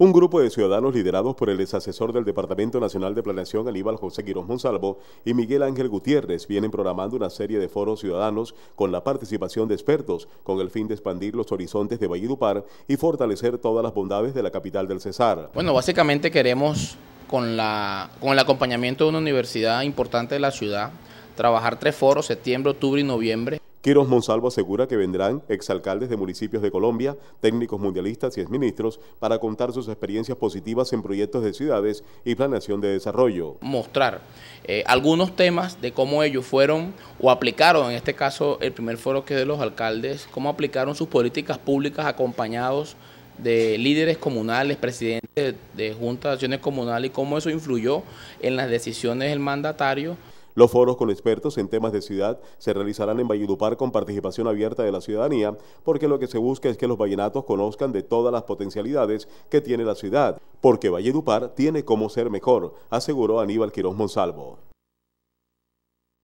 Un grupo de ciudadanos liderados por el exasesor del Departamento Nacional de Planeación Aníbal José Quirón Monsalvo y Miguel Ángel Gutiérrez vienen programando una serie de foros ciudadanos con la participación de expertos con el fin de expandir los horizontes de Valledupar y fortalecer todas las bondades de la capital del Cesar. Bueno, básicamente queremos con el acompañamiento de una universidad importante de la ciudad trabajar tres foros, septiembre, octubre y noviembre Quiros Monsalvo asegura que vendrán exalcaldes de municipios de Colombia, técnicos mundialistas y exministros para contar sus experiencias positivas en proyectos de ciudades y planeación de desarrollo. Mostrar eh, algunos temas de cómo ellos fueron o aplicaron, en este caso el primer foro que de los alcaldes, cómo aplicaron sus políticas públicas acompañados de líderes comunales, presidentes de juntas de acciones comunales y cómo eso influyó en las decisiones del mandatario los foros con expertos en temas de ciudad se realizarán en Valledupar con participación abierta de la ciudadanía, porque lo que se busca es que los vallenatos conozcan de todas las potencialidades que tiene la ciudad, porque Valledupar tiene cómo ser mejor, aseguró Aníbal Quirón Monsalvo.